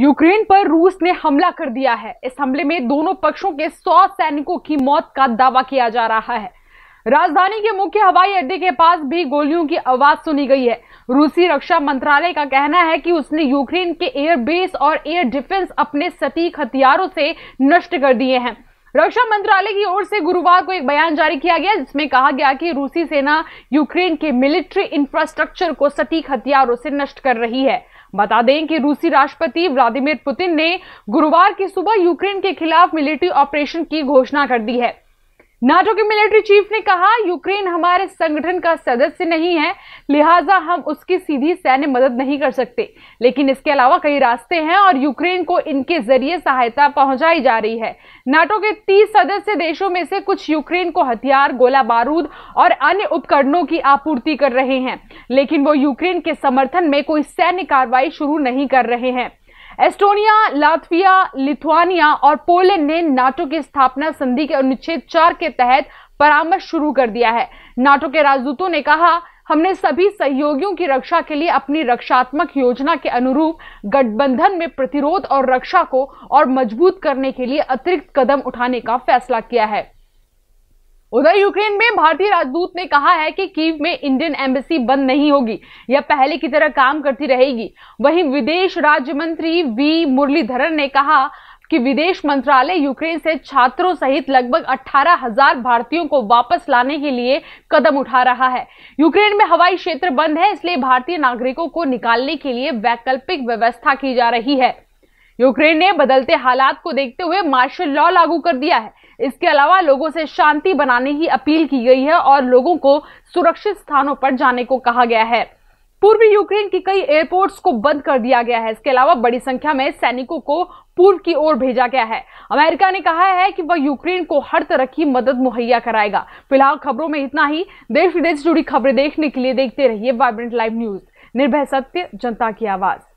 Ukraine पर रूस ने हमला कर दिया है इस हमले में दोनों पक्षों के 100 सैनिकों की मौत का दावा किया जा रहा है राजधानी के मुख्य हवाई अड्डे के पास भी गोलियों की आवाज सुनी गई है रूसी रक्षा मंत्रालय का कहना है कि उसने यूक्रेन के एयर बेस और एयर डिफेंस अपने सटीक हथियारों से नष्ट कर दिए हैं रक्षा मंत्रालय की ओर से गुरुवार को एक बयान जारी किया गया जिसमें कहा गया कि रूसी सेना यूक्रेन के मिलिट्री इंफ्रास्ट्रक्चर को सटीक हथियारों से नष्ट कर रही है बता दें कि रूसी राष्ट्रपति व्लादिमीर पुतिन ने गुरुवार की सुबह यूक्रेन के खिलाफ मिलिट्री ऑपरेशन की घोषणा कर दी है नाटो के मिलिट्री चीफ ने कहा यूक्रेन हमारे संगठन का सदस्य नहीं है लिहाजा हम उसकी सीधी सैन्य मदद नहीं कर सकते लेकिन इसके अलावा कई रास्ते हैं और यूक्रेन को इनके जरिए सहायता पहुंचाई जा रही है नाटो के 30 सदस्य देशों में से कुछ यूक्रेन को हथियार गोला बारूद और अन्य उपकरणों की आपूर्ति कर रहे हैं लेकिन वो यूक्रेन के समर्थन में कोई सैन्य कार्रवाई शुरू नहीं कर रहे हैं एस्टोनिया लातविया लिथुआनिया और पोलैंड ने नाटो की स्थापना संधि के अनुच्छेद चार के तहत परामर्श शुरू कर दिया है नाटो के राजदूतों ने कहा हमने सभी सहयोगियों की रक्षा के लिए अपनी रक्षात्मक योजना के अनुरूप गठबंधन में प्रतिरोध और रक्षा को और मजबूत करने के लिए अतिरिक्त कदम उठाने का फैसला किया है उधर यूक्रेन में भारतीय राजदूत ने कहा है कि कीव में इंडियन एम्बेसी बंद नहीं होगी यह पहले की तरह काम करती रहेगी वहीं विदेश राज्य मंत्री वी मुरलीधरन ने कहा कि विदेश मंत्रालय यूक्रेन से छात्रों सहित लगभग 18,000 भारतीयों को वापस लाने के लिए कदम उठा रहा है यूक्रेन में हवाई क्षेत्र बंद है इसलिए भारतीय नागरिकों को निकालने के लिए वैकल्पिक व्यवस्था की जा रही है यूक्रेन ने बदलते हालात को देखते हुए मार्शल लॉ लागू कर दिया है इसके अलावा लोगों से शांति बनाने की अपील की गई है और लोगों को सुरक्षित स्थानों पर जाने को कहा गया है पूर्वी यूक्रेन की कई एयरपोर्ट्स को बंद कर दिया गया है इसके अलावा बड़ी संख्या में सैनिकों को पूर्व की ओर भेजा गया है अमेरिका ने कहा है कि वह यूक्रेन को हर तरह की मदद मुहैया कराएगा फिलहाल खबरों में इतना ही देश विदेश जुड़ी खबरें देखने के लिए देखते रहिए वाइब्रेंट लाइव न्यूज निर्भय सत्य जनता की आवाज